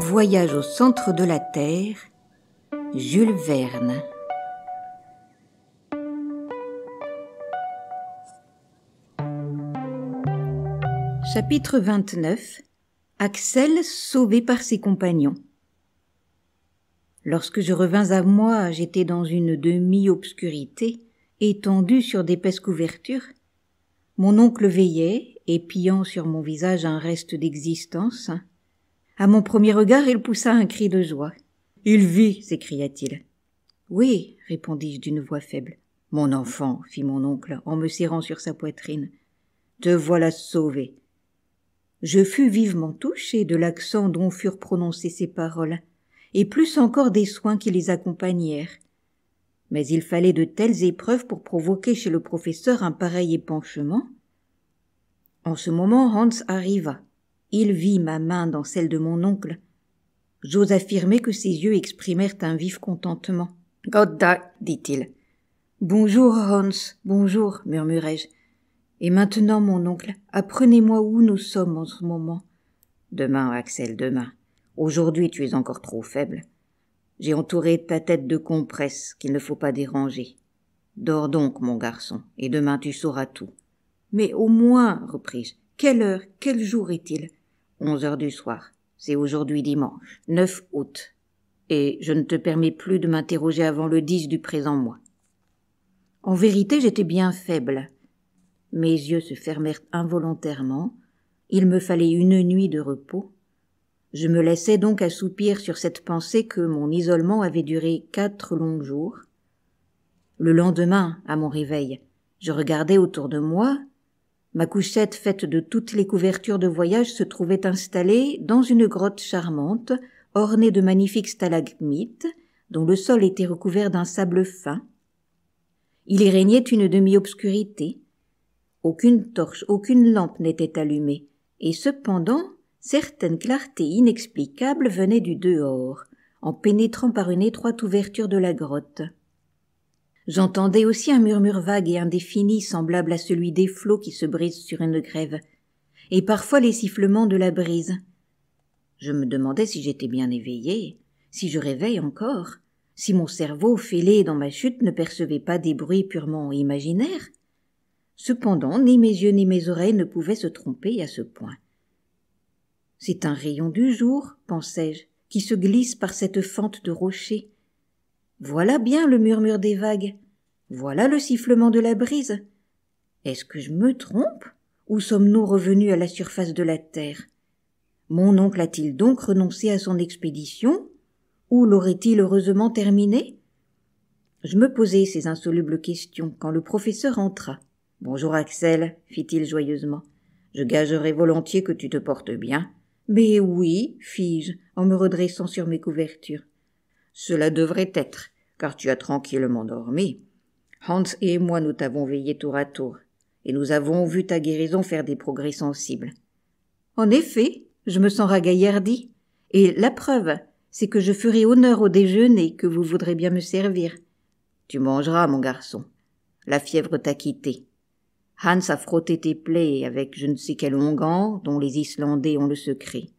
Voyage au centre de la Terre, Jules Verne. Chapitre 29 Axel sauvé par ses compagnons. Lorsque je revins à moi, j'étais dans une demi-obscurité, étendue sur d'épaisses couvertures. Mon oncle veillait, épiant sur mon visage un reste d'existence. À mon premier regard, il poussa un cri de joie. Il vit, s'écria-t-il. Oui, répondis-je d'une voix faible. Mon enfant, fit mon oncle en me serrant sur sa poitrine, te voilà sauvé. Je fus vivement touché de l'accent dont furent prononcées ces paroles, et plus encore des soins qui les accompagnèrent. Mais il fallait de telles épreuves pour provoquer chez le professeur un pareil épanchement. En ce moment, Hans arriva. Il vit ma main dans celle de mon oncle. J'ose affirmer que ses yeux exprimèrent un vif contentement. Godda, dit-il. Bonjour, Hans, bonjour, murmurai-je. Et maintenant, mon oncle, apprenez-moi où nous sommes en ce moment. Demain, Axel, demain. Aujourd'hui, tu es encore trop faible. J'ai entouré ta tête de compresses qu'il ne faut pas déranger. Dors donc, mon garçon, et demain tu sauras tout. Mais au moins, repris-je, quelle heure, quel jour est-il 11 heures du soir. C'est aujourd'hui dimanche, 9 août. Et je ne te permets plus de m'interroger avant le 10 du présent mois. En vérité, j'étais bien faible. Mes yeux se fermèrent involontairement. Il me fallait une nuit de repos. Je me laissais donc assoupir sur cette pensée que mon isolement avait duré quatre longs jours. Le lendemain, à mon réveil, je regardais autour de moi Ma couchette faite de toutes les couvertures de voyage se trouvait installée dans une grotte charmante, ornée de magnifiques stalagmites, dont le sol était recouvert d'un sable fin. Il y régnait une demi-obscurité. Aucune torche, aucune lampe n'était allumée, et cependant, certaines clartés inexplicables venaient du dehors, en pénétrant par une étroite ouverture de la grotte. J'entendais aussi un murmure vague et indéfini semblable à celui des flots qui se brisent sur une grève, et parfois les sifflements de la brise. Je me demandais si j'étais bien éveillé, si je réveille encore, si mon cerveau fêlé dans ma chute ne percevait pas des bruits purement imaginaires. Cependant, ni mes yeux ni mes oreilles ne pouvaient se tromper à ce point. C'est un rayon du jour, pensai-je, qui se glisse par cette fente de rocher, voilà bien le murmure des vagues. Voilà le sifflement de la brise. Est-ce que je me trompe Ou sommes-nous revenus à la surface de la terre Mon oncle a-t-il donc renoncé à son expédition Ou l'aurait-il heureusement terminée Je me posais ces insolubles questions quand le professeur entra. Bonjour Axel, fit-il joyeusement. Je gagerais volontiers que tu te portes bien. Mais oui, fis-je en me redressant sur mes couvertures. Cela devrait être, car tu as tranquillement dormi. Hans et moi nous t'avons veillé tour à tour, et nous avons vu ta guérison faire des progrès sensibles. En effet, je me sens ragaillardi, et la preuve, c'est que je ferai honneur au déjeuner que vous voudrez bien me servir. Tu mangeras, mon garçon. La fièvre t'a quitté. Hans a frotté tes plaies avec je ne sais quel onguent dont les Islandais ont le secret,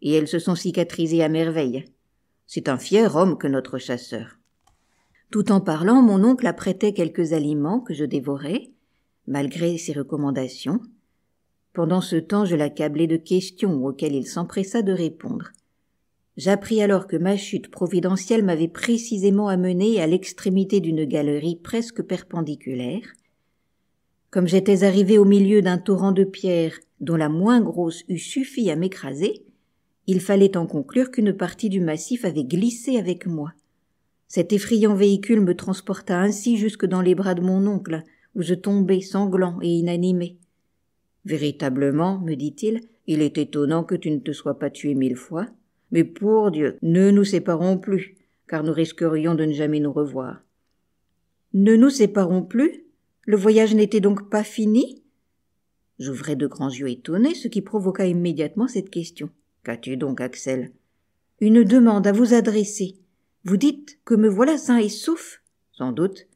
et elles se sont cicatrisées à merveille. C'est un fier homme que notre chasseur. Tout en parlant, mon oncle apprêtait quelques aliments que je dévorais, malgré ses recommandations. Pendant ce temps, je l'accablais de questions auxquelles il s'empressa de répondre. J'appris alors que ma chute providentielle m'avait précisément amené à l'extrémité d'une galerie presque perpendiculaire. Comme j'étais arrivé au milieu d'un torrent de pierres dont la moins grosse eût suffi à m'écraser, il fallait en conclure qu'une partie du massif avait glissé avec moi. Cet effrayant véhicule me transporta ainsi jusque dans les bras de mon oncle, où je tombai sanglant et inanimé. Véritablement, me dit-il, il est étonnant que tu ne te sois pas tué mille fois. Mais pour Dieu, ne nous séparons plus, car nous risquerions de ne jamais nous revoir. Ne nous séparons plus Le voyage n'était donc pas fini J'ouvrais de grands yeux étonnés, ce qui provoqua immédiatement cette question. Qu'as-tu donc, Axel Une demande à vous adresser. Vous dites que me voilà sain et sauf Sans doute.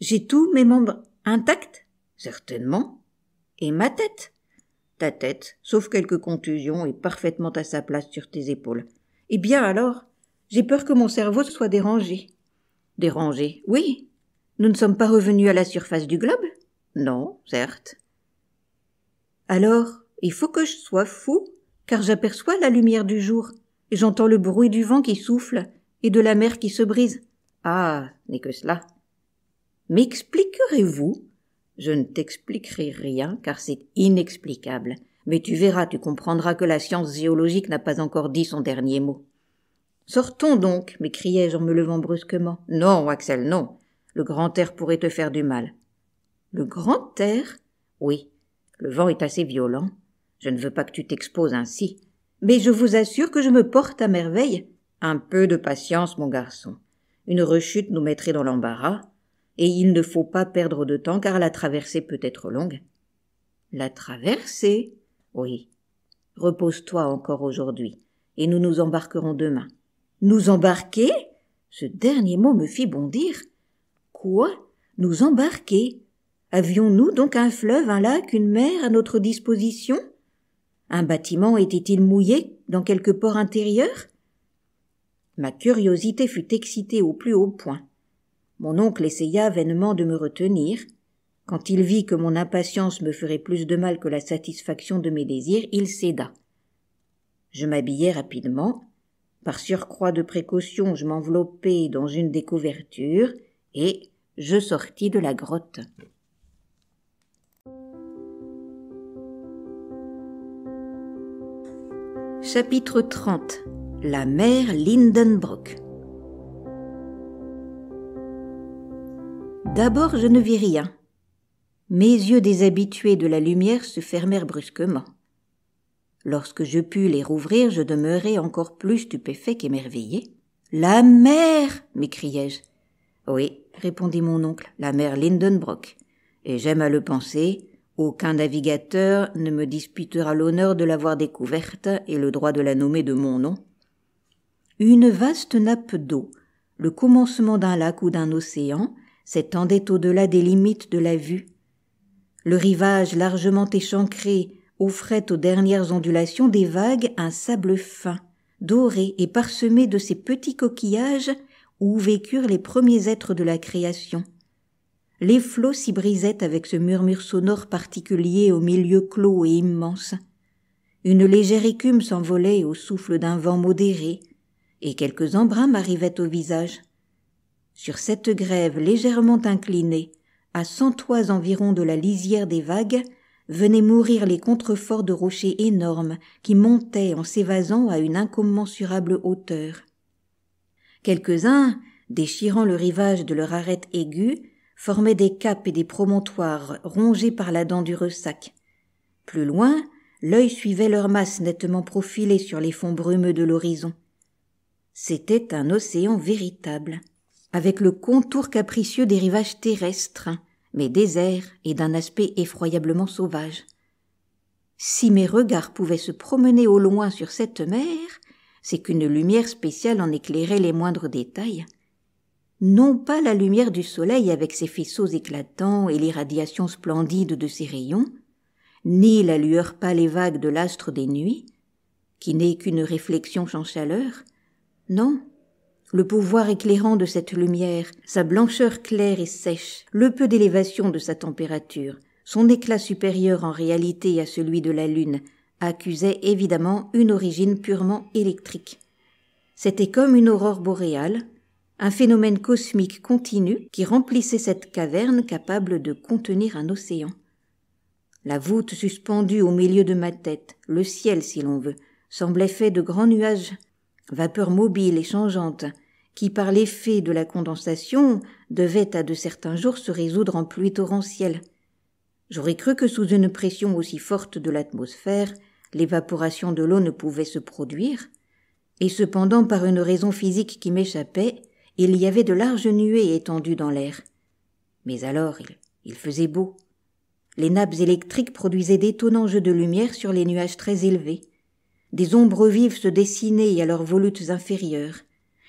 J'ai tous mes membres intacts Certainement. Et ma tête Ta tête, sauf quelques contusions, est parfaitement à sa place sur tes épaules. Eh bien alors, j'ai peur que mon cerveau soit dérangé. Dérangé, oui. Nous ne sommes pas revenus à la surface du globe Non, certes. Alors, il faut que je sois fou car j'aperçois la lumière du jour, et j'entends le bruit du vent qui souffle, et de la mer qui se brise. Ah. N'est que cela. M'expliquerez vous? Je ne t'expliquerai rien, car c'est inexplicable. Mais tu verras, tu comprendras que la science géologique n'a pas encore dit son dernier mot. Sortons donc, m'écriai-je en me levant brusquement. Non, Axel, non. Le grand air pourrait te faire du mal. Le grand air? Oui. Le vent est assez violent. Je ne veux pas que tu t'exposes ainsi. Mais je vous assure que je me porte à merveille. Un peu de patience, mon garçon. Une rechute nous mettrait dans l'embarras, et il ne faut pas perdre de temps car la traversée peut être longue. La traversée? Oui. Repose toi encore aujourd'hui, et nous nous embarquerons demain. Nous embarquer? Ce dernier mot me fit bondir. Quoi? Nous embarquer? Avions nous donc un fleuve, un lac, une mer à notre disposition? Un bâtiment était-il mouillé dans quelque port intérieur Ma curiosité fut excitée au plus haut point. Mon oncle essaya vainement de me retenir. Quand il vit que mon impatience me ferait plus de mal que la satisfaction de mes désirs, il céda. Je m'habillai rapidement. Par surcroît de précaution, je m'enveloppai dans une des couvertures et je sortis de la grotte. Chapitre 30 La mère Lindenbrock D'abord, je ne vis rien. Mes yeux déshabitués de la lumière se fermèrent brusquement. Lorsque je pus les rouvrir, je demeurai encore plus stupéfait qu'émerveillé. La mère m'écriai-je. Oui, répondit mon oncle, la mère Lindenbrock. Et j'aime à le penser, aucun navigateur ne me disputera l'honneur de l'avoir découverte et le droit de la nommer de mon nom. Une vaste nappe d'eau, le commencement d'un lac ou d'un océan, s'étendait au-delà des limites de la vue. Le rivage largement échancré offrait aux dernières ondulations des vagues un sable fin, doré et parsemé de ces petits coquillages où vécurent les premiers êtres de la création les flots s'y brisaient avec ce murmure sonore particulier au milieu clos et immense. Une légère écume s'envolait au souffle d'un vent modéré, et quelques embruns m'arrivaient au visage. Sur cette grève légèrement inclinée, à cent toises environ de la lisière des vagues, venaient mourir les contreforts de rochers énormes qui montaient en s'évasant à une incommensurable hauteur. Quelques-uns, déchirant le rivage de leur arête aiguë, formaient des caps et des promontoires rongés par la dent du ressac. Plus loin, l'œil suivait leur masse nettement profilée sur les fonds brumeux de l'horizon. C'était un océan véritable, avec le contour capricieux des rivages terrestres, mais désert et d'un aspect effroyablement sauvage. Si mes regards pouvaient se promener au loin sur cette mer, c'est qu'une lumière spéciale en éclairait les moindres détails non pas la lumière du soleil avec ses faisceaux éclatants et l'irradiation splendide de ses rayons, ni la lueur pâle et vague de l'astre des nuits, qui n'est qu'une réflexion sans chaleur, non, le pouvoir éclairant de cette lumière, sa blancheur claire et sèche, le peu d'élévation de sa température, son éclat supérieur en réalité à celui de la Lune, accusait évidemment une origine purement électrique. C'était comme une aurore boréale, un phénomène cosmique continu qui remplissait cette caverne capable de contenir un océan. La voûte suspendue au milieu de ma tête, le ciel si l'on veut, semblait fait de grands nuages, vapeurs mobiles et changeantes, qui par l'effet de la condensation devaient à de certains jours se résoudre en pluie torrentielle. J'aurais cru que sous une pression aussi forte de l'atmosphère, l'évaporation de l'eau ne pouvait se produire, et cependant par une raison physique qui m'échappait, il y avait de larges nuées étendues dans l'air. Mais alors il, faisait beau. Les nappes électriques produisaient d'étonnants jeux de lumière sur les nuages très élevés. Des ombres vives se dessinaient à leurs volutes inférieures.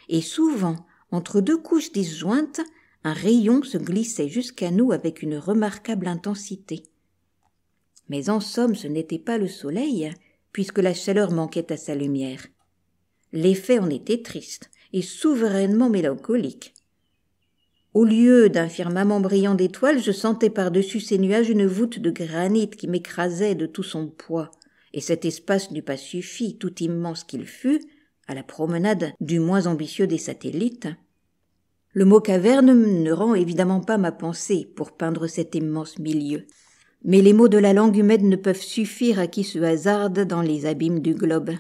Et souvent, entre deux couches disjointes, un rayon se glissait jusqu'à nous avec une remarquable intensité. Mais en somme, ce n'était pas le soleil, puisque la chaleur manquait à sa lumière. L'effet en était triste, et souverainement mélancolique. Au lieu d'un firmament brillant d'étoiles, je sentais par-dessus ces nuages une voûte de granit qui m'écrasait de tout son poids, et cet espace n'eût pas suffi, tout immense qu'il fût, à la promenade du moins ambitieux des satellites. Le mot caverne ne rend évidemment pas ma pensée pour peindre cet immense milieu. Mais les mots de la langue humaine ne peuvent suffire à qui se hasarde dans les abîmes du globe.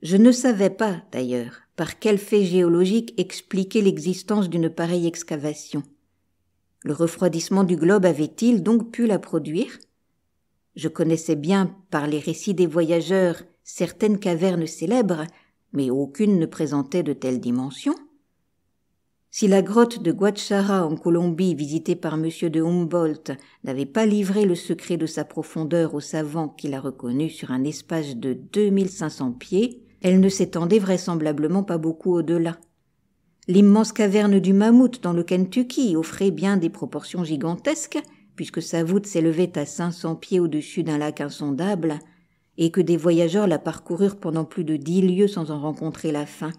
Je ne savais pas, d'ailleurs, par quel fait géologique expliquer l'existence d'une pareille excavation Le refroidissement du globe avait-il donc pu la produire Je connaissais bien, par les récits des voyageurs, certaines cavernes célèbres, mais aucune ne présentait de telles dimensions. Si la grotte de Guachara en Colombie, visitée par M. de Humboldt, n'avait pas livré le secret de sa profondeur aux savant qui la reconnut sur un espace de 2500 pieds, elle ne s'étendait vraisemblablement pas beaucoup au-delà. L'immense caverne du mammouth dans le Kentucky offrait bien des proportions gigantesques, puisque sa voûte s'élevait à 500 pieds au-dessus d'un lac insondable, et que des voyageurs la parcoururent pendant plus de dix lieues sans en rencontrer la fin.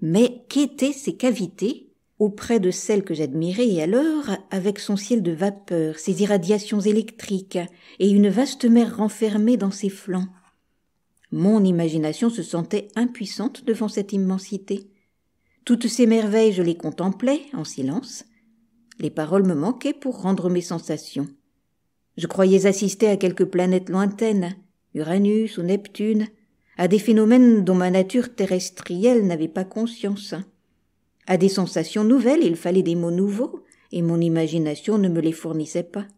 Mais qu'étaient ces cavités auprès de celles que j'admirais alors, avec son ciel de vapeur, ses irradiations électriques et une vaste mer renfermée dans ses flancs mon imagination se sentait impuissante devant cette immensité. Toutes ces merveilles, je les contemplais en silence. Les paroles me manquaient pour rendre mes sensations. Je croyais assister à quelques planètes lointaines, Uranus ou Neptune, à des phénomènes dont ma nature terrestrielle n'avait pas conscience. À des sensations nouvelles, il fallait des mots nouveaux, et mon imagination ne me les fournissait pas.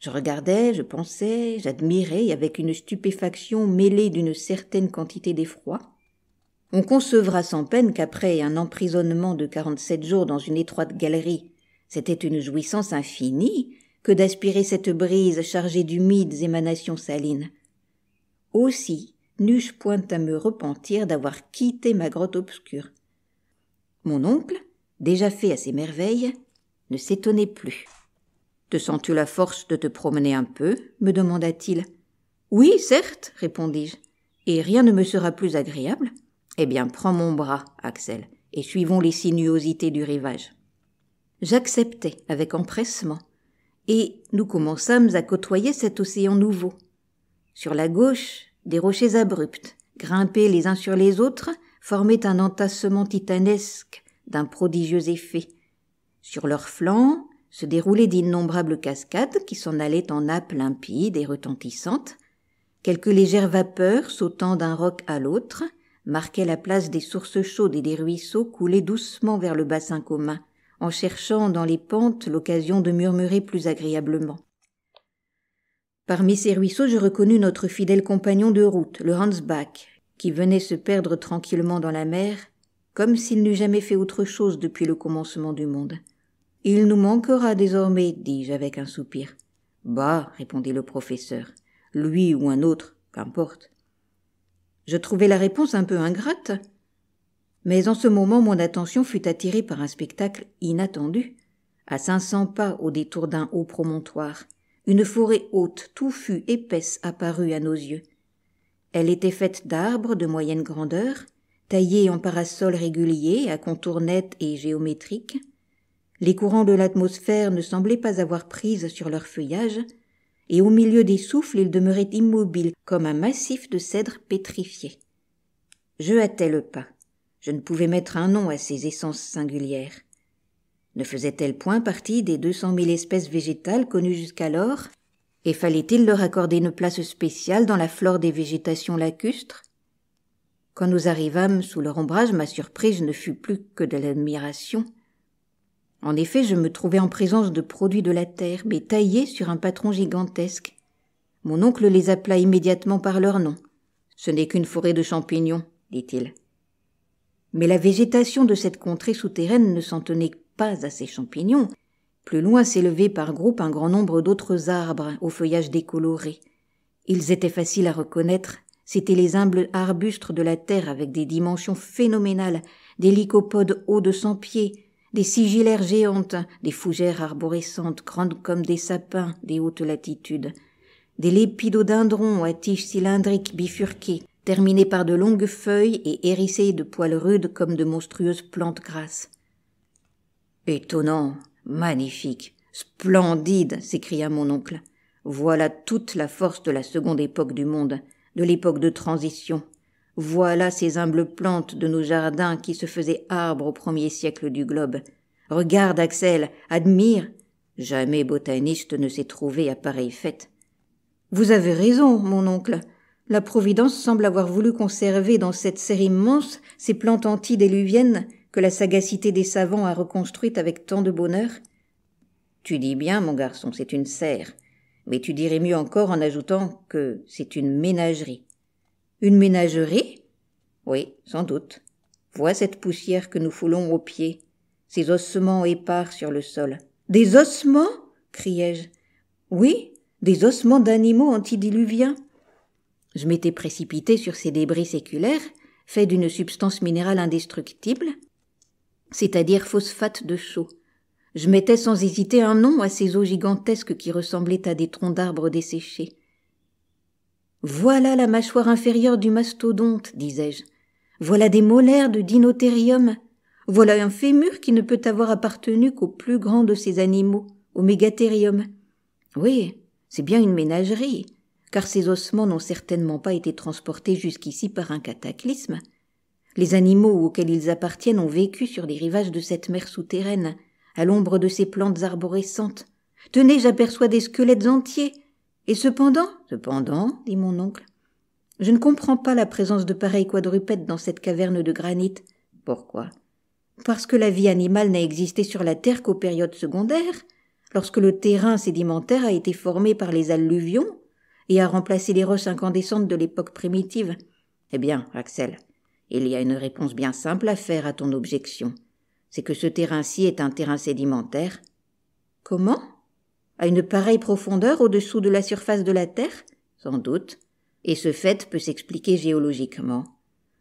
Je regardais, je pensais, j'admirais avec une stupéfaction mêlée d'une certaine quantité d'effroi. On concevra sans peine qu'après un emprisonnement de quarante-sept jours dans une étroite galerie, c'était une jouissance infinie que d'aspirer cette brise chargée d'humides émanations salines. Aussi n'eus-je point à me repentir d'avoir quitté ma grotte obscure. Mon oncle, déjà fait à ses merveilles, ne s'étonnait plus. Te sens-tu la force de te promener un peu me demanda-t-il. Oui, certes, répondis-je. Et rien ne me sera plus agréable. Eh bien, prends mon bras, Axel, et suivons les sinuosités du rivage. J'acceptai avec empressement, et nous commençâmes à côtoyer cet océan nouveau. Sur la gauche, des rochers abrupts, grimpés les uns sur les autres, formaient un entassement titanesque d'un prodigieux effet. Sur leurs flancs, se déroulaient d'innombrables cascades qui s'en allaient en nappes limpides et retentissantes. Quelques légères vapeurs, sautant d'un roc à l'autre, marquaient la place des sources chaudes et des ruisseaux coulaient doucement vers le bassin commun, en cherchant dans les pentes l'occasion de murmurer plus agréablement. Parmi ces ruisseaux, je reconnus notre fidèle compagnon de route, le Hansbach, qui venait se perdre tranquillement dans la mer, comme s'il n'eût jamais fait autre chose depuis le commencement du monde. Il nous manquera désormais, dis-je avec un soupir. Bah, répondit le professeur, lui ou un autre, qu'importe. Je trouvais la réponse un peu ingrate. Mais en ce moment, mon attention fut attirée par un spectacle inattendu. À cinq cents pas au détour d'un haut promontoire, une forêt haute, touffue, épaisse apparut à nos yeux. Elle était faite d'arbres de moyenne grandeur, taillés en parasols réguliers à contours nets et géométriques, les courants de l'atmosphère ne semblaient pas avoir prise sur leur feuillage, et au milieu des souffles ils demeuraient immobiles comme un massif de cèdres pétrifiés. Je hâtais le pas. Je ne pouvais mettre un nom à ces essences singulières. Ne faisaient-elles point partie des deux cent mille espèces végétales connues jusqu'alors Et fallait-il leur accorder une place spéciale dans la flore des végétations lacustres Quand nous arrivâmes sous leur ombrage, ma surprise ne fut plus que de l'admiration. En effet, je me trouvais en présence de produits de la terre, mais taillés sur un patron gigantesque. Mon oncle les appela immédiatement par leur nom. Ce n'est qu'une forêt de champignons, dit-il. Mais la végétation de cette contrée souterraine ne s'en tenait pas à ces champignons. Plus loin s'élevaient par groupe un grand nombre d'autres arbres au feuillage décoloré. Ils étaient faciles à reconnaître. C'étaient les humbles arbustes de la terre avec des dimensions phénoménales, des lycopodes hauts de cent pieds, des sigillaires géantes, des fougères arborescentes grandes comme des sapins des hautes latitudes, des lépidodendrons à tiges cylindriques bifurquées, terminées par de longues feuilles et hérissées de poils rudes comme de monstrueuses plantes grasses. Étonnant, magnifique, splendide, s'écria mon oncle. Voilà toute la force de la seconde époque du monde, de l'époque de transition, voilà ces humbles plantes de nos jardins qui se faisaient arbres au premier siècle du globe. Regarde, Axel, admire. Jamais botaniste ne s'est trouvé à pareille fête. Vous avez raison, mon oncle. La Providence semble avoir voulu conserver dans cette serre immense ces plantes antidéluviennes que la sagacité des savants a reconstruites avec tant de bonheur. Tu dis bien, mon garçon, c'est une serre, mais tu dirais mieux encore en ajoutant que c'est une ménagerie. Une ménagerie Oui, sans doute. Vois cette poussière que nous foulons aux pieds, ces ossements épars sur le sol. Des ossements criai-je. Oui, des ossements d'animaux antidiluviens. Je m'étais précipité sur ces débris séculaires, faits d'une substance minérale indestructible, c'est-à-dire phosphate de chaux. Je mettais sans hésiter un nom à ces eaux gigantesques qui ressemblaient à des troncs d'arbres desséchés. Voilà la mâchoire inférieure du mastodonte, disais-je. Voilà des molaires de dinothérium. Voilà un fémur qui ne peut avoir appartenu qu'au plus grand de ces animaux, au mégathérium. Oui, c'est bien une ménagerie, car ces ossements n'ont certainement pas été transportés jusqu'ici par un cataclysme. Les animaux auxquels ils appartiennent ont vécu sur les rivages de cette mer souterraine, à l'ombre de ces plantes arborescentes. Tenez, j'aperçois des squelettes entiers, et cependant, cependant, dit mon oncle, je ne comprends pas la présence de pareils quadrupèdes dans cette caverne de granit. Pourquoi? Parce que la vie animale n'a existé sur la Terre qu'aux périodes secondaires, lorsque le terrain sédimentaire a été formé par les alluvions et a remplacé les roches incandescentes de l'époque primitive. Eh bien, Axel, il y a une réponse bien simple à faire à ton objection. C'est que ce terrain-ci est un terrain sédimentaire. Comment? à une pareille profondeur au-dessous de la surface de la Terre Sans doute. Et ce fait peut s'expliquer géologiquement.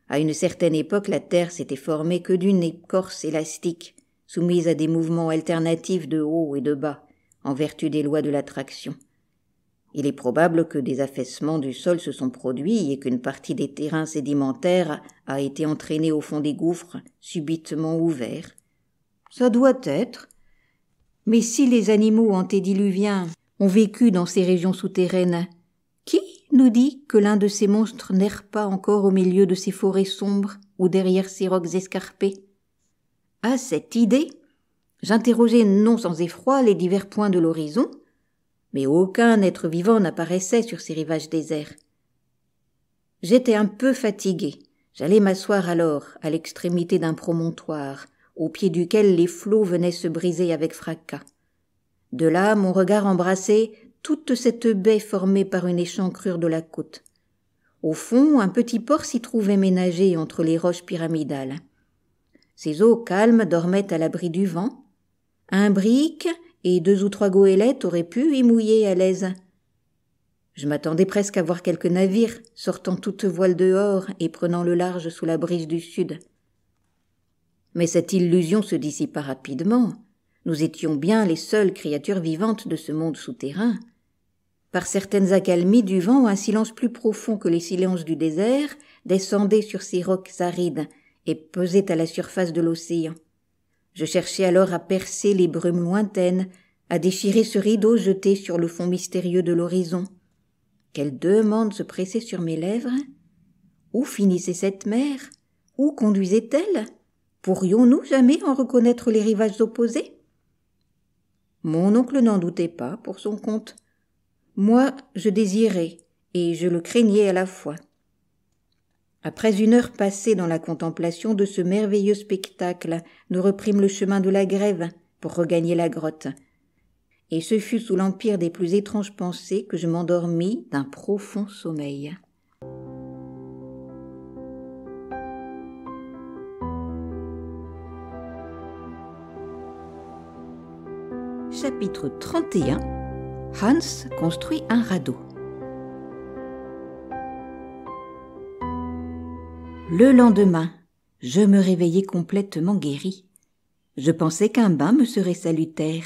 À une certaine époque, la Terre s'était formée que d'une écorce élastique, soumise à des mouvements alternatifs de haut et de bas, en vertu des lois de l'attraction. Il est probable que des affaissements du sol se sont produits et qu'une partie des terrains sédimentaires a été entraînée au fond des gouffres subitement ouverts. Ça doit être, mais si les animaux antédiluviens ont vécu dans ces régions souterraines, qui nous dit que l'un de ces monstres n'erre pas encore au milieu de ces forêts sombres ou derrière ces rocs escarpés À cette idée, j'interrogeai non sans effroi les divers points de l'horizon, mais aucun être vivant n'apparaissait sur ces rivages déserts. J'étais un peu fatigué. J'allai m'asseoir alors à l'extrémité d'un promontoire, au pied duquel les flots venaient se briser avec fracas. De là, mon regard embrassait toute cette baie formée par une échancrure de la côte. Au fond, un petit port s'y trouvait ménagé entre les roches pyramidales. Ses eaux calmes dormaient à l'abri du vent. Un brick et deux ou trois goélettes auraient pu y mouiller à l'aise. Je m'attendais presque à voir quelques navires sortant toutes voiles dehors et prenant le large sous la brise du sud. Mais cette illusion se dissipa rapidement. Nous étions bien les seules créatures vivantes de ce monde souterrain. Par certaines accalmies du vent, un silence plus profond que les silences du désert descendait sur ces rocs arides et pesait à la surface de l'océan. Je cherchais alors à percer les brumes lointaines, à déchirer ce rideau jeté sur le fond mystérieux de l'horizon. Quelle demande se pressait sur mes lèvres? Où finissait cette mer? Où conduisait-elle? Pourrions-nous jamais en reconnaître les rivages opposés Mon oncle n'en doutait pas pour son compte. Moi, je désirais, et je le craignais à la fois. Après une heure passée dans la contemplation de ce merveilleux spectacle, nous reprîmes le chemin de la grève pour regagner la grotte. Et ce fut sous l'empire des plus étranges pensées que je m'endormis d'un profond sommeil. Chapitre 31 Hans construit un radeau. Le lendemain, je me réveillai complètement guéri. Je pensais qu'un bain me serait salutaire,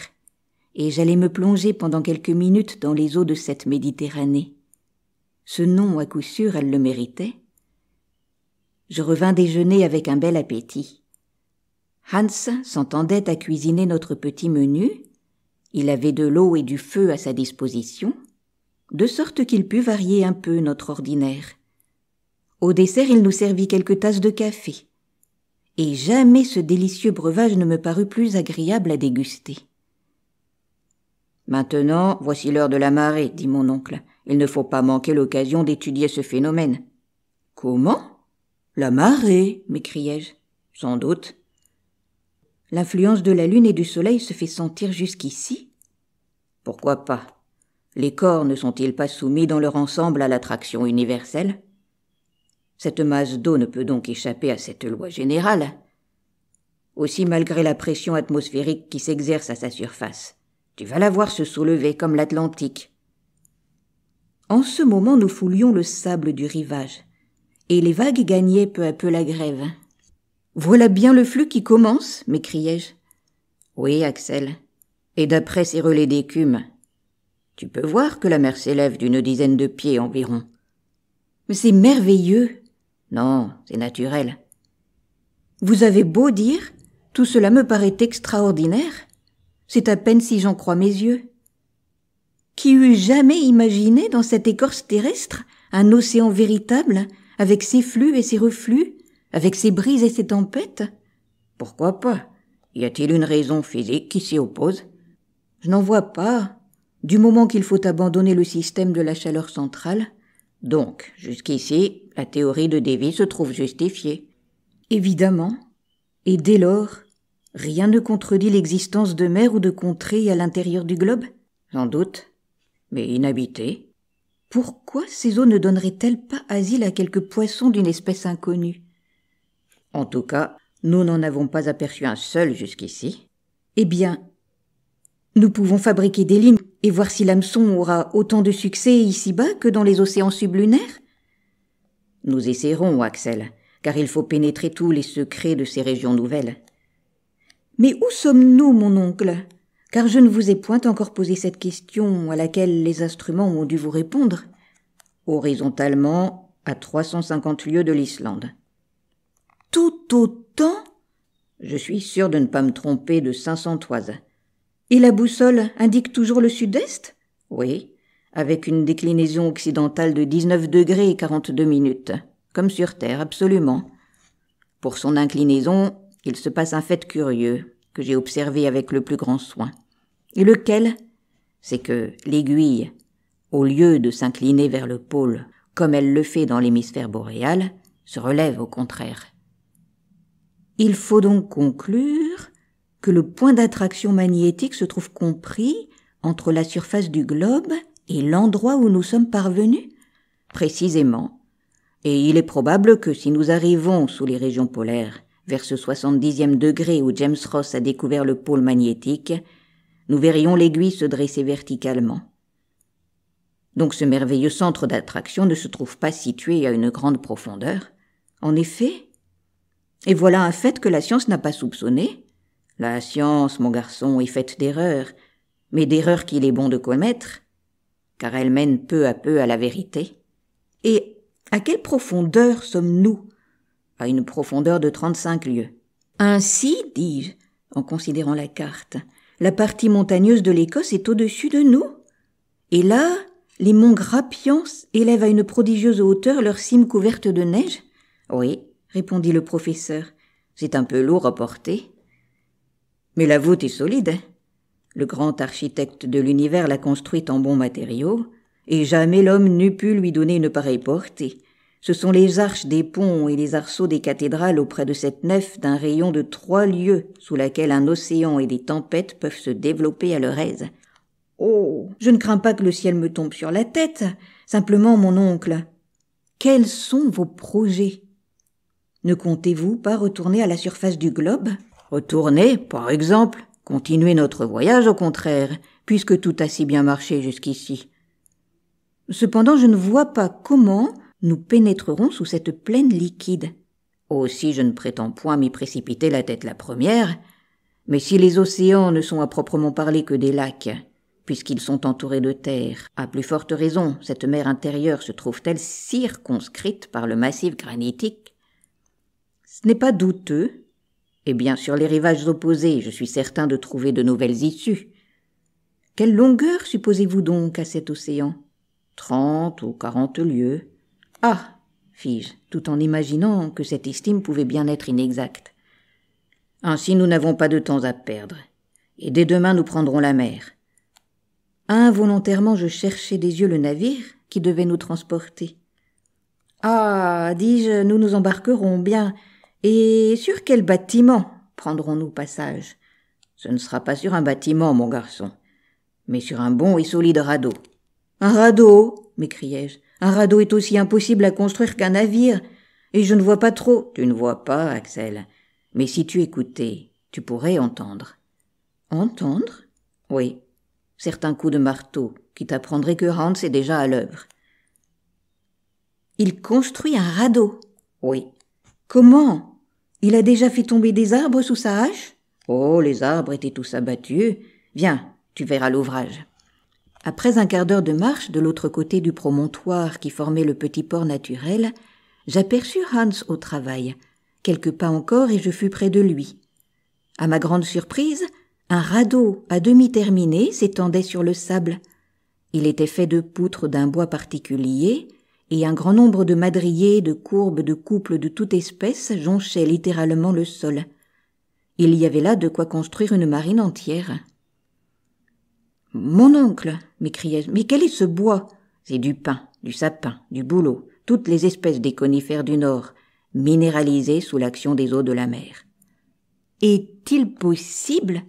et j'allais me plonger pendant quelques minutes dans les eaux de cette Méditerranée. Ce nom, à coup sûr, elle le méritait. Je revins déjeuner avec un bel appétit. Hans s'entendait à cuisiner notre petit menu, il avait de l'eau et du feu à sa disposition, de sorte qu'il put varier un peu notre ordinaire. Au dessert, il nous servit quelques tasses de café. Et jamais ce délicieux breuvage ne me parut plus agréable à déguster. Maintenant, voici l'heure de la marée, dit mon oncle. Il ne faut pas manquer l'occasion d'étudier ce phénomène. Comment? La marée, m'écriai-je. Sans doute. L'influence de la Lune et du Soleil se fait sentir jusqu'ici Pourquoi pas Les corps ne sont-ils pas soumis dans leur ensemble à l'attraction universelle Cette masse d'eau ne peut donc échapper à cette loi générale. Aussi malgré la pression atmosphérique qui s'exerce à sa surface. Tu vas la voir se soulever comme l'Atlantique. En ce moment nous foulions le sable du rivage, et les vagues gagnaient peu à peu la grève. Voilà bien le flux qui commence, m'écriai-je. Oui, Axel. Et d'après ces relais d'écume. Tu peux voir que la mer s'élève d'une dizaine de pieds environ. Mais c'est merveilleux. Non, c'est naturel. Vous avez beau dire, tout cela me paraît extraordinaire. C'est à peine si j'en crois mes yeux. Qui eût jamais imaginé dans cette écorce terrestre un océan véritable, avec ses flux et ses reflux, avec ses brises et ses tempêtes Pourquoi pas Y a-t-il une raison physique qui s'y oppose Je n'en vois pas. Du moment qu'il faut abandonner le système de la chaleur centrale. Donc, jusqu'ici, la théorie de Davy se trouve justifiée. Évidemment. Et dès lors, rien ne contredit l'existence de mers ou de contrées à l'intérieur du globe Sans doute. Mais inhabitées. Pourquoi ces eaux ne donneraient-elles pas asile à quelques poissons d'une espèce inconnue en tout cas, nous n'en avons pas aperçu un seul jusqu'ici. Eh bien, nous pouvons fabriquer des lignes et voir si l'hameçon aura autant de succès ici-bas que dans les océans sublunaires Nous essaierons, Axel, car il faut pénétrer tous les secrets de ces régions nouvelles. Mais où sommes-nous, mon oncle Car je ne vous ai point encore posé cette question à laquelle les instruments ont dû vous répondre. Horizontalement, à 350 lieues de l'Islande tout autant Je suis sûr de ne pas me tromper de cinq cents toises. Et la boussole indique toujours le sud-est Oui, avec une déclinaison occidentale de 19 degrés et 42 minutes, comme sur Terre, absolument. Pour son inclinaison, il se passe un fait curieux, que j'ai observé avec le plus grand soin. Et lequel C'est que l'aiguille, au lieu de s'incliner vers le pôle, comme elle le fait dans l'hémisphère boréal, se relève au contraire. Il faut donc conclure que le point d'attraction magnétique se trouve compris entre la surface du globe et l'endroit où nous sommes parvenus Précisément. Et il est probable que si nous arrivons sous les régions polaires, vers ce 70e degré où James Ross a découvert le pôle magnétique, nous verrions l'aiguille se dresser verticalement. Donc ce merveilleux centre d'attraction ne se trouve pas situé à une grande profondeur. En effet, et voilà un fait que la science n'a pas soupçonné. La science, mon garçon, est faite d'erreurs, mais d'erreurs qu'il est bon de commettre, car elles mènent peu à peu à la vérité. Et à quelle profondeur sommes-nous À une profondeur de trente-cinq lieues. Ainsi, dis-je, en considérant la carte, la partie montagneuse de l'Écosse est au-dessus de nous. Et là, les monts Grappians élèvent à une prodigieuse hauteur leurs cimes couvertes de neige. Oui, répondit le professeur. C'est un peu lourd à porter. Mais la voûte est solide. Hein. Le grand architecte de l'univers l'a construite en bons matériaux, et jamais l'homme n'eût pu lui donner une pareille portée. Ce sont les arches des ponts et les arceaux des cathédrales auprès de cette nef d'un rayon de trois lieues sous laquelle un océan et des tempêtes peuvent se développer à leur aise. Oh. Je ne crains pas que le ciel me tombe sur la tête. Simplement, mon oncle. Quels sont vos projets? Ne comptez-vous pas retourner à la surface du globe Retourner, par exemple Continuer notre voyage, au contraire, puisque tout a si bien marché jusqu'ici. Cependant, je ne vois pas comment nous pénétrerons sous cette plaine liquide. Aussi, je ne prétends point m'y précipiter la tête la première, mais si les océans ne sont à proprement parler que des lacs, puisqu'ils sont entourés de terre, à plus forte raison, cette mer intérieure se trouve-t-elle circonscrite par le massif granitique ce n'est pas douteux. Eh bien sur les rivages opposés, je suis certain de trouver de nouvelles issues. Quelle longueur supposez-vous donc à cet océan Trente ou quarante lieues. Ah fis-je, tout en imaginant que cette estime pouvait bien être inexacte. Ainsi, nous n'avons pas de temps à perdre. Et dès demain, nous prendrons la mer. Involontairement, je cherchais des yeux le navire qui devait nous transporter. Ah dis-je, nous nous embarquerons bien et sur quel bâtiment prendrons-nous passage Ce ne sera pas sur un bâtiment, mon garçon, mais sur un bon et solide radeau. Un radeau m'écriai-je. Un radeau est aussi impossible à construire qu'un navire, et je ne vois pas trop. Tu ne vois pas, Axel. Mais si tu écoutais, tu pourrais entendre. Entendre Oui. Certains coups de marteau qui t'apprendraient que Hans est déjà à l'œuvre. Il construit un radeau. Oui. Comment il a déjà fait tomber des arbres sous sa hache Oh, les arbres étaient tous abattus. Viens, tu verras l'ouvrage. Après un quart d'heure de marche de l'autre côté du promontoire qui formait le petit port naturel, j'aperçus Hans au travail. Quelques pas encore et je fus près de lui. À ma grande surprise, un radeau à demi terminé s'étendait sur le sable. Il était fait de poutres d'un bois particulier, et un grand nombre de madriers, de courbes, de couples de toute espèce jonchaient littéralement le sol. Il y avait là de quoi construire une marine entière. Mon oncle, m'écriai-je, mais quel est ce bois C'est du pin, du sapin, du bouleau, toutes les espèces des conifères du Nord, minéralisées sous l'action des eaux de la mer. Est-il possible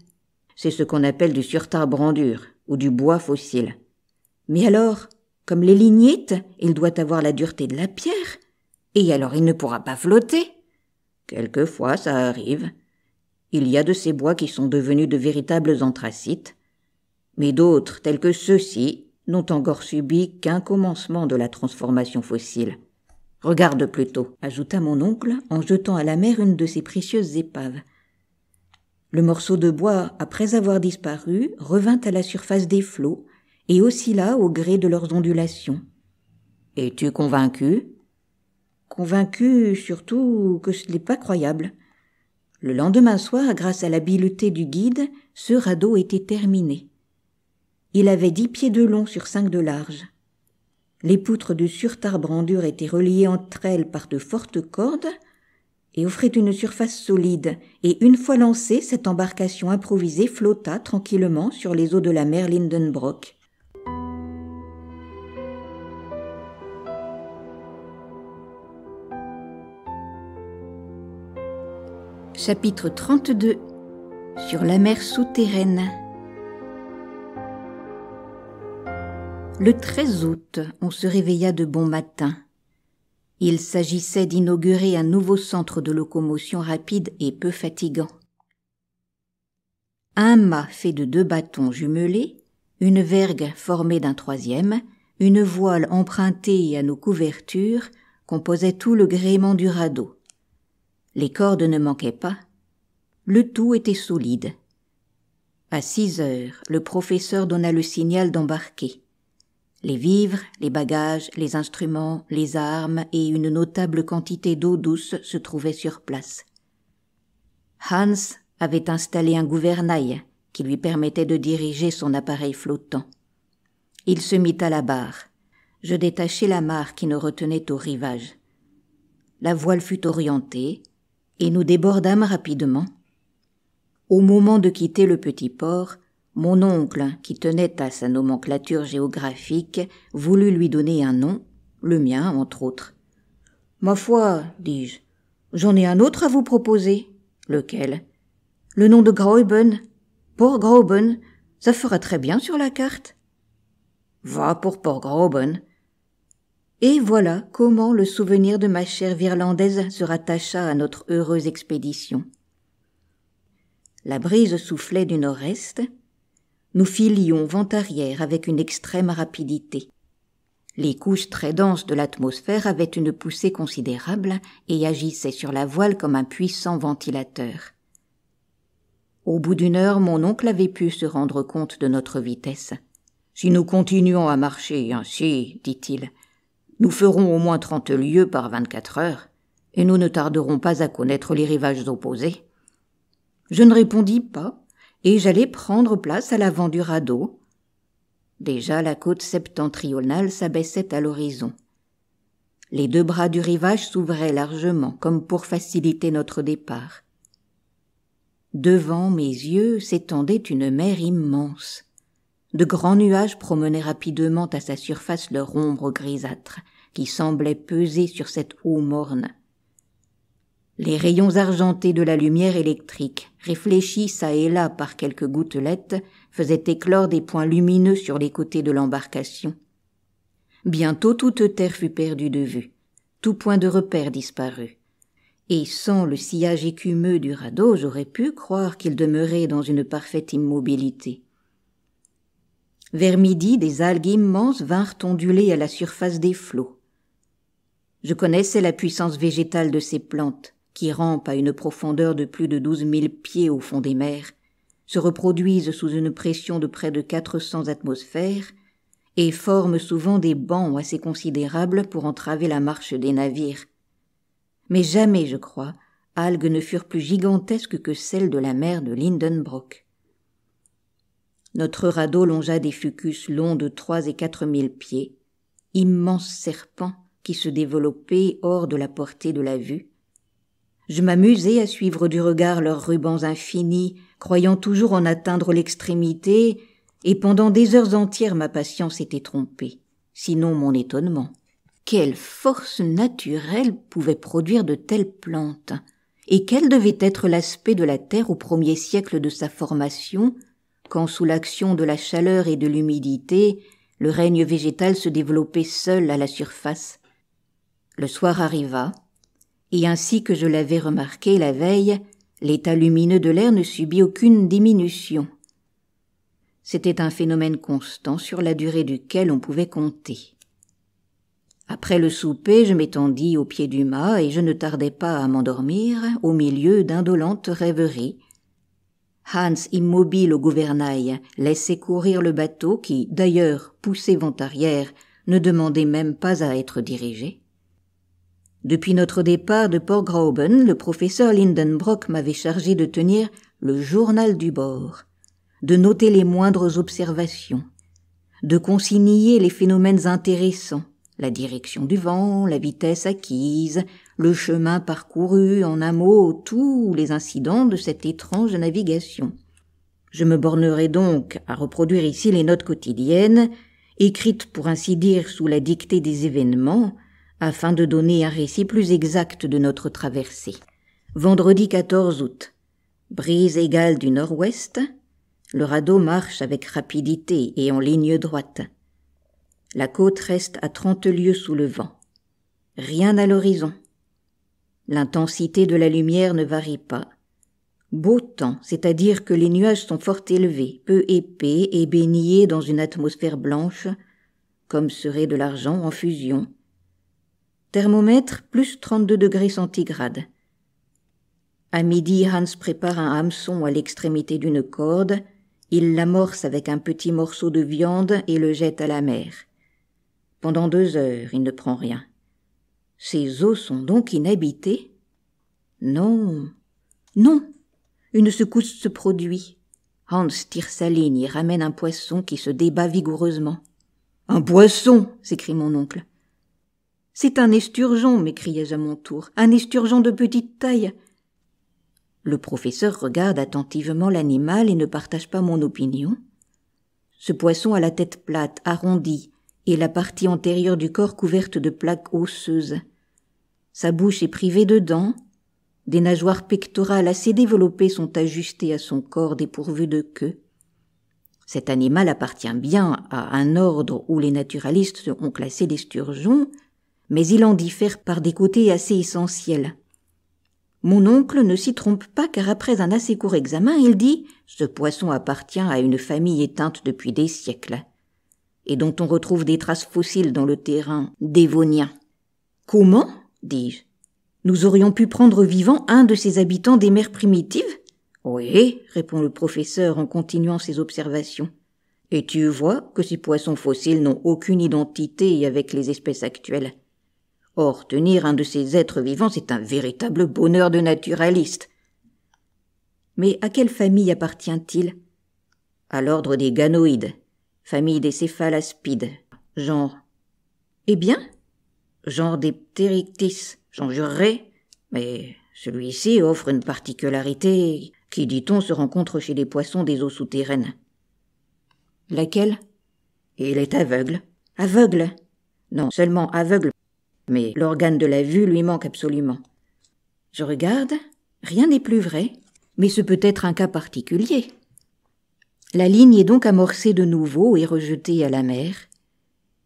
C'est ce qu'on appelle du surtarbrandure, ou du bois fossile. Mais alors, comme les lignites, il doit avoir la dureté de la pierre, et alors il ne pourra pas flotter. Quelquefois ça arrive. Il y a de ces bois qui sont devenus de véritables anthracites, mais d'autres, tels que ceux-ci, n'ont encore subi qu'un commencement de la transformation fossile. Regarde plutôt, ajouta mon oncle en jetant à la mer une de ces précieuses épaves. Le morceau de bois, après avoir disparu, revint à la surface des flots, et aussi là, au gré de leurs ondulations. Es-tu convaincu Convaincu surtout que ce n'est pas croyable. Le lendemain soir, grâce à l'habileté du guide, ce radeau était terminé. Il avait dix pieds de long sur cinq de large. Les poutres de surtarbrandure étaient reliées entre elles par de fortes cordes et offraient une surface solide, et une fois lancée, cette embarcation improvisée flotta tranquillement sur les eaux de la mer Lindenbrock. Chapitre 32 Sur la mer souterraine Le 13 août, on se réveilla de bon matin. Il s'agissait d'inaugurer un nouveau centre de locomotion rapide et peu fatigant. Un mât fait de deux bâtons jumelés, une vergue formée d'un troisième, une voile empruntée à nos couvertures composait tout le gréement du radeau. Les cordes ne manquaient pas. Le tout était solide. À six heures, le professeur donna le signal d'embarquer. Les vivres, les bagages, les instruments, les armes et une notable quantité d'eau douce se trouvaient sur place. Hans avait installé un gouvernail qui lui permettait de diriger son appareil flottant. Il se mit à la barre. Je détachai la mare qui ne retenait au rivage. La voile fut orientée, et nous débordâmes rapidement. Au moment de quitter le petit port, mon oncle, qui tenait à sa nomenclature géographique, voulut lui donner un nom, le mien entre autres. Ma foi, dis-je, j'en ai un autre à vous proposer. Lequel Le nom de Grauben. »« Port Grauben. ça fera très bien sur la carte. Va pour Port et voilà comment le souvenir de ma chère Virlandaise se rattacha à notre heureuse expédition. La brise soufflait du nord-est. Nous filions vent arrière avec une extrême rapidité. Les couches très denses de l'atmosphère avaient une poussée considérable et agissaient sur la voile comme un puissant ventilateur. Au bout d'une heure, mon oncle avait pu se rendre compte de notre vitesse. Si nous continuons à marcher ainsi, dit-il, nous ferons au moins trente lieues par vingt-quatre heures, et nous ne tarderons pas à connaître les rivages opposés. Je ne répondis pas, et j'allai prendre place à l'avant du radeau. Déjà la côte septentrionale s'abaissait à l'horizon. Les deux bras du rivage s'ouvraient largement, comme pour faciliter notre départ. Devant mes yeux s'étendait une mer immense. De grands nuages promenaient rapidement à sa surface leur ombre grisâtre qui semblait peser sur cette eau morne. Les rayons argentés de la lumière électrique, réfléchis çà et là par quelques gouttelettes, faisaient éclore des points lumineux sur les côtés de l'embarcation. Bientôt toute terre fut perdue de vue, tout point de repère disparut. Et sans le sillage écumeux du radeau, j'aurais pu croire qu'il demeurait dans une parfaite immobilité. Vers midi, des algues immenses vinrent onduler à la surface des flots. Je connaissais la puissance végétale de ces plantes, qui rampent à une profondeur de plus de douze mille pieds au fond des mers, se reproduisent sous une pression de près de 400 atmosphères et forment souvent des bancs assez considérables pour entraver la marche des navires. Mais jamais, je crois, algues ne furent plus gigantesques que celles de la mer de Lindenbrock. Notre radeau longea des fucus longs de trois et quatre mille pieds, immenses serpents qui se développaient hors de la portée de la vue. Je m'amusais à suivre du regard leurs rubans infinis, croyant toujours en atteindre l'extrémité, et pendant des heures entières ma patience était trompée, sinon mon étonnement. Quelle force naturelle pouvait produire de telles plantes, et quel devait être l'aspect de la terre au premier siècle de sa formation, quand sous l'action de la chaleur et de l'humidité, le règne végétal se développait seul à la surface, le soir arriva, et ainsi que je l'avais remarqué la veille, l'état lumineux de l'air ne subit aucune diminution. C'était un phénomène constant sur la durée duquel on pouvait compter. Après le souper, je m'étendis au pied du mât et je ne tardai pas à m'endormir au milieu d'indolentes rêveries. Hans, immobile au gouvernail, laissait courir le bateau qui, d'ailleurs, poussé vent arrière, ne demandait même pas à être dirigé. Depuis notre départ de Port Grauben, le professeur Lindenbrock m'avait chargé de tenir le journal du bord, de noter les moindres observations, de consigner les phénomènes intéressants, la direction du vent, la vitesse acquise, le chemin parcouru, en un mot, tous les incidents de cette étrange navigation. Je me bornerai donc à reproduire ici les notes quotidiennes, écrites pour ainsi dire sous la dictée des événements, afin de donner un récit plus exact de notre traversée. Vendredi 14 août. Brise égale du nord-ouest. Le radeau marche avec rapidité et en ligne droite. La côte reste à trente lieues sous le vent. Rien à l'horizon. L'intensité de la lumière ne varie pas. Beau temps, c'est-à-dire que les nuages sont fort élevés, peu épais et baignés dans une atmosphère blanche, comme serait de l'argent en fusion, Thermomètre plus 32 degrés centigrades. À midi, Hans prépare un hameçon à l'extrémité d'une corde. Il l'amorce avec un petit morceau de viande et le jette à la mer. Pendant deux heures, il ne prend rien. Ces eaux sont donc inhabitées Non. Non. Une secousse se produit. Hans tire sa ligne et ramène un poisson qui se débat vigoureusement. Un poisson s'écrie mon oncle. C'est un esturgeon, m'écriai-je à mon tour, un esturgeon de petite taille. Le professeur regarde attentivement l'animal et ne partage pas mon opinion. Ce poisson a la tête plate, arrondie, et la partie antérieure du corps couverte de plaques osseuses. Sa bouche est privée de dents, des nageoires pectorales assez développées sont ajustées à son corps dépourvu de queue. Cet animal appartient bien à un ordre où les naturalistes ont classé l'esturgeon, mais il en diffère par des côtés assez essentiels. Mon oncle ne s'y trompe pas car après un assez court examen, il dit Ce poisson appartient à une famille éteinte depuis des siècles, et dont on retrouve des traces fossiles dans le terrain dévonien. Comment dis-je. Nous aurions pu prendre vivant un de ces habitants des mers primitives Oui, répond le professeur en continuant ses observations. Et tu vois que ces poissons fossiles n'ont aucune identité avec les espèces actuelles. Or, tenir un de ces êtres vivants, c'est un véritable bonheur de naturaliste. Mais à quelle famille appartient-il À l'ordre des ganoïdes, famille des céphalaspides, genre. Eh bien Genre des pterictis, j'en jurerais, mais celui-ci offre une particularité qui, dit-on, se rencontre chez les poissons des eaux souterraines. Laquelle Il est aveugle. Aveugle Non seulement aveugle, mais l'organe de la vue lui manque absolument. Je regarde, rien n'est plus vrai, mais ce peut être un cas particulier. La ligne est donc amorcée de nouveau et rejetée à la mer.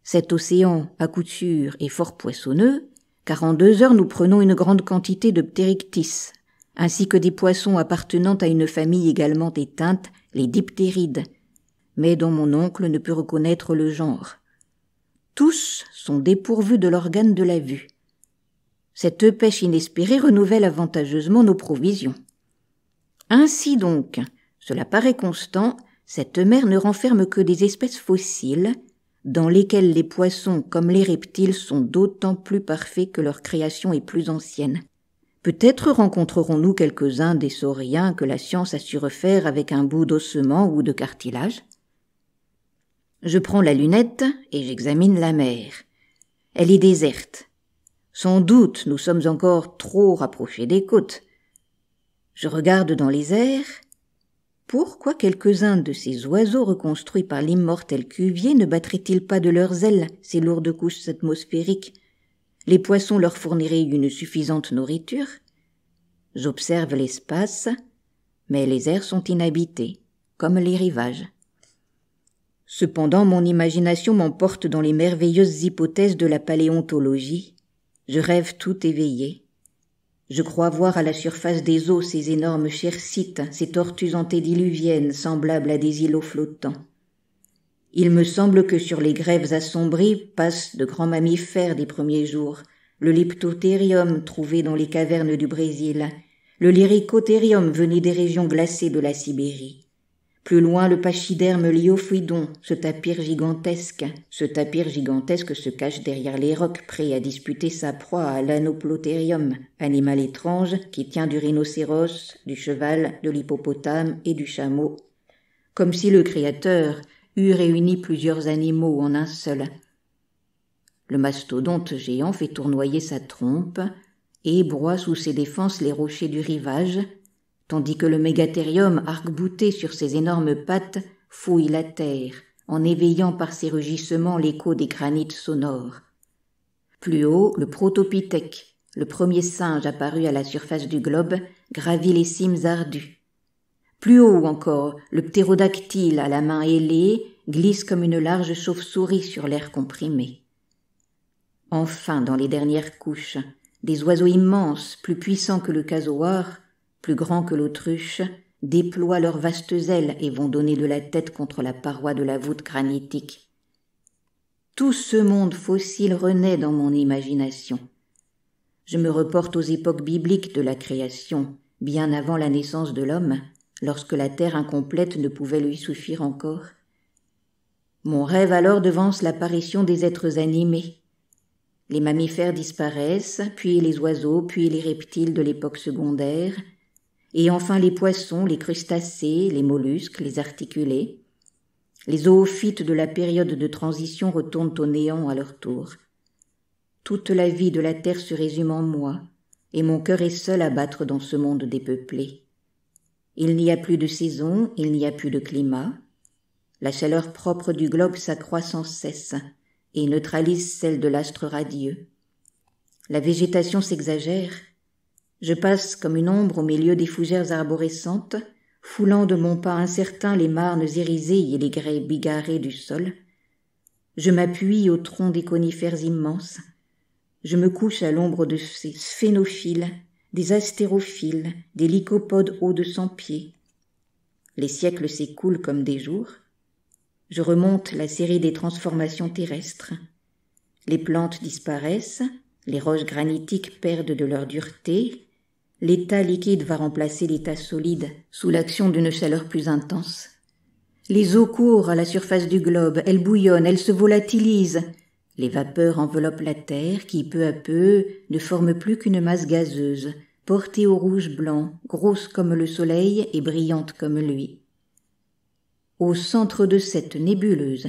Cet océan, à couture, est fort poissonneux, car en deux heures nous prenons une grande quantité de ptérictis, ainsi que des poissons appartenant à une famille également éteinte, les diptérides, mais dont mon oncle ne peut reconnaître le genre. Tous sont dépourvus de l'organe de la vue. Cette pêche inespérée renouvelle avantageusement nos provisions. Ainsi donc, cela paraît constant, cette mer ne renferme que des espèces fossiles, dans lesquelles les poissons comme les reptiles sont d'autant plus parfaits que leur création est plus ancienne. Peut-être rencontrerons-nous quelques-uns des sauriens que la science a su refaire avec un bout d'ossement ou de cartilage. Je prends la lunette et j'examine la mer. Elle est déserte. Sans doute nous sommes encore trop rapprochés des côtes. Je regarde dans les airs. Pourquoi quelques-uns de ces oiseaux reconstruits par l'immortel Cuvier ne battraient-ils pas de leurs ailes ces lourdes couches atmosphériques Les poissons leur fourniraient une suffisante nourriture J'observe l'espace, mais les airs sont inhabités, comme les rivages. Cependant, mon imagination m'emporte dans les merveilleuses hypothèses de la paléontologie. Je rêve tout éveillé. Je crois voir à la surface des eaux ces énormes chercites, ces tortues antédiluviennes semblables à des îlots flottants. Il me semble que sur les grèves assombries passent de grands mammifères des premiers jours, le Liptotherium trouvé dans les cavernes du Brésil, le lyricotherium venu des régions glacées de la Sibérie. Plus loin, le pachyderme lyophydon, ce tapir gigantesque. Ce tapir gigantesque se cache derrière les rocs, prêt à disputer sa proie à l'anoplotérium, animal étrange qui tient du rhinocéros, du cheval, de l'hippopotame et du chameau. Comme si le Créateur eût réuni plusieurs animaux en un seul. Le mastodonte géant fait tournoyer sa trompe et broie sous ses défenses les rochers du rivage, tandis que le mégathérium, arc-bouté sur ses énormes pattes, fouille la terre, en éveillant par ses rugissements l'écho des granites sonores. Plus haut, le protopithèque, le premier singe apparu à la surface du globe, gravit les cimes ardues. Plus haut encore, le ptérodactyle à la main ailée glisse comme une large chauve-souris sur l'air comprimé. Enfin, dans les dernières couches, des oiseaux immenses, plus puissants que le casoir, plus grands que l'autruche, déploient leurs vastes ailes et vont donner de la tête contre la paroi de la voûte granitique. Tout ce monde fossile renaît dans mon imagination. Je me reporte aux époques bibliques de la création, bien avant la naissance de l'homme, lorsque la terre incomplète ne pouvait lui suffire encore. Mon rêve alors devance l'apparition des êtres animés. Les mammifères disparaissent, puis les oiseaux, puis les reptiles de l'époque secondaire, et enfin les poissons, les crustacés, les mollusques, les articulés. Les zoophytes de la période de transition retournent au néant à leur tour. Toute la vie de la terre se résume en moi, et mon cœur est seul à battre dans ce monde dépeuplé. Il n'y a plus de saison, il n'y a plus de climat. La chaleur propre du globe s'accroît sans cesse et neutralise celle de l'astre radieux. La végétation s'exagère, je passe comme une ombre au milieu des fougères arborescentes, foulant de mon pas incertain les marnes irisées et les grès bigarrés du sol. Je m'appuie au tronc des conifères immenses. Je me couche à l'ombre de ces sphénophiles, des astérophiles, des lycopodes hauts de cent pieds. Les siècles s'écoulent comme des jours. Je remonte la série des transformations terrestres. Les plantes disparaissent, les roches granitiques perdent de leur dureté, L'état liquide va remplacer l'état solide sous l'action d'une chaleur plus intense. Les eaux courent à la surface du globe, elles bouillonnent, elles se volatilisent. Les vapeurs enveloppent la Terre qui, peu à peu, ne forme plus qu'une masse gazeuse, portée au rouge blanc, grosse comme le soleil et brillante comme lui. Au centre de cette nébuleuse,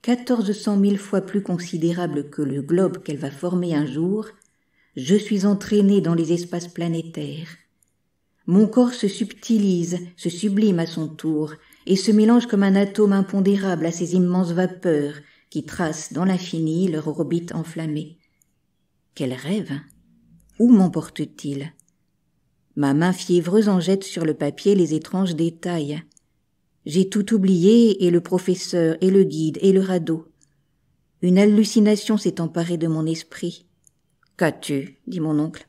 quatorze cent mille fois plus considérable que le globe qu'elle va former un jour, je suis entraîné dans les espaces planétaires. Mon corps se subtilise, se sublime à son tour, et se mélange comme un atome impondérable à ces immenses vapeurs qui tracent dans l'infini leur orbite enflammée. Quel rêve Où m'emporte-t-il Ma main fiévreuse en jette sur le papier les étranges détails. J'ai tout oublié, et le professeur, et le guide, et le radeau. Une hallucination s'est emparée de mon esprit. Qu'as-tu dit mon oncle.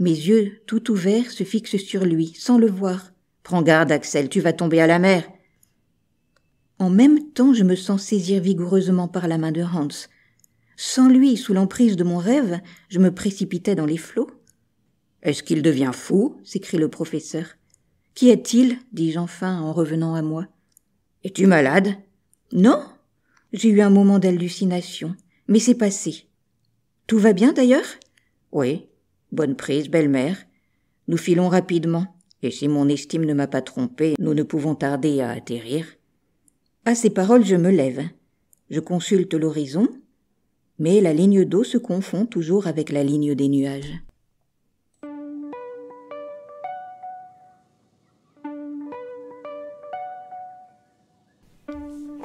Mes yeux, tout ouverts, se fixent sur lui, sans le voir. Prends garde, Axel, tu vas tomber à la mer. En même temps, je me sens saisir vigoureusement par la main de Hans. Sans lui, sous l'emprise de mon rêve, je me précipitais dans les flots. Est-ce qu'il devient fou s'écrie le professeur. Qui est-il dis-je enfin en revenant à moi. Es-tu malade Non J'ai eu un moment d'hallucination, mais c'est passé. Tout va bien d'ailleurs Oui. Bonne prise, belle-mère. Nous filons rapidement, et si mon estime ne m'a pas trompé, nous ne pouvons tarder à atterrir. À ces paroles, je me lève. Je consulte l'horizon, mais la ligne d'eau se confond toujours avec la ligne des nuages.